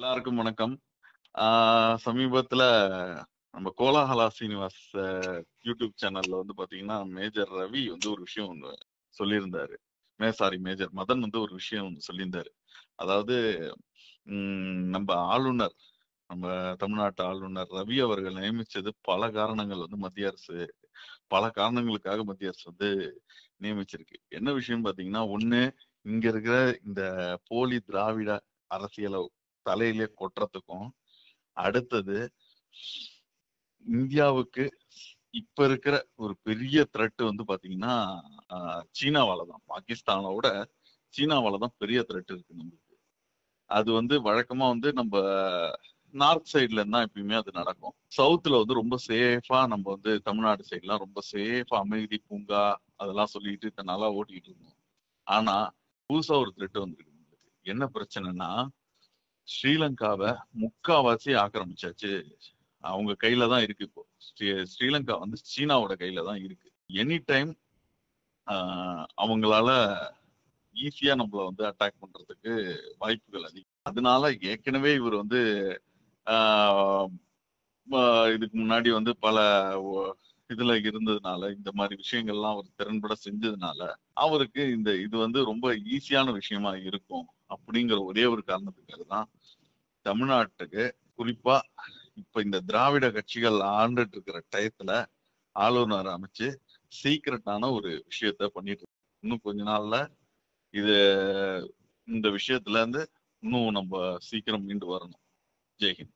எல்லாருக்கும் வணக்கம் சமீபத்துல நம்ம கோலாஹலா சீனிவாஸ் யூடியூப் சேனல்ல வந்து பாத்தீங்கன்னா மேஜர் ரவி வந்து ஒரு விஷயம் ஒன்று சொல்லியிருந்தாரு மே சாரி மேஜர் மதன் வந்து ஒரு விஷயம் ஒன்று சொல்லியிருந்தாரு அதாவது நம்ம ஆளுநர் நம்ம தமிழ்நாட்டு ஆளுநர் ரவி அவர்கள் நியமிச்சது பல காரணங்கள் வந்து மத்திய அரசு பல காரணங்களுக்காக மத்திய அரசு வந்து நியமிச்சிருக்கு என்ன விஷயம் பாத்தீங்கன்னா ஒண்ணு இங்க இருக்கிற இந்த போலி திராவிட அரசியலை தலையிலே கொட்டுறதுக்கும் அடுத்தது இந்தியாவுக்கு இப்ப இருக்கிற ஒரு பெரிய த்ரெட்டு வந்து பாத்தீங்கன்னா சீனாவால தான் பாகிஸ்தானோட சீனாவால தான் பெரிய த்ரெட் இருக்கு நம்மளுக்கு அது வந்து வழக்கமா வந்து நம்ம நார்த் சைட்ல இருந்தா எப்பயுமே அது நடக்கும் சவுத்துல வந்து ரொம்ப சேஃபா நம்ம வந்து தமிழ்நாடு சைட்லாம் ரொம்ப சேஃபா அமைதி பூங்கா அதெல்லாம் சொல்லிட்டு நல்லா ஓட்டிட்டு இருந்தோம் ஆனா புதுசா ஒரு த்ரெட்டு வந்துருக்கு என்ன பிரச்சனைனா ஸ்ரீலங்காவை முக்காவாசி ஆக்கிரமிச்சாச்சு அவங்க கையில தான் இருக்கு இப்போ ஸ்ரீலங்கா வந்து சீனாவோட கையில தான் இருக்கு எனி டைம் அவங்களால ஈஸியா நம்மள வந்து அட்டாக் பண்றதுக்கு வாய்ப்புகள் அதிகம் அதனால ஏற்கனவே இவர் வந்து இதுக்கு முன்னாடி வந்து பல இதுல இருந்ததுனால இந்த மாதிரி விஷயங்கள்லாம் அவர் திறன்பட செஞ்சதுனால அவருக்கு இந்த இது வந்து ரொம்ப ஈஸியான விஷயமா இருக்கும் அப்படிங்கிற ஒரே ஒரு காரணத்துக்காக தான் தமிழ்நாட்டுக்கு குறிப்பா இப்ப இந்த திராவிட கட்சிகள் ஆண்டுட்டு இருக்கிற டயத்துல ஆளுநர் அமைச்சு சீக்கிரட்டான ஒரு விஷயத்த பண்ணிட்டு இன்னும் கொஞ்ச நாள்ல இது இந்த விஷயத்துல இருந்து இன்னும் நம்ம சீக்கிரம் மீண்டு வரணும் ஜெய்ஹிந்த்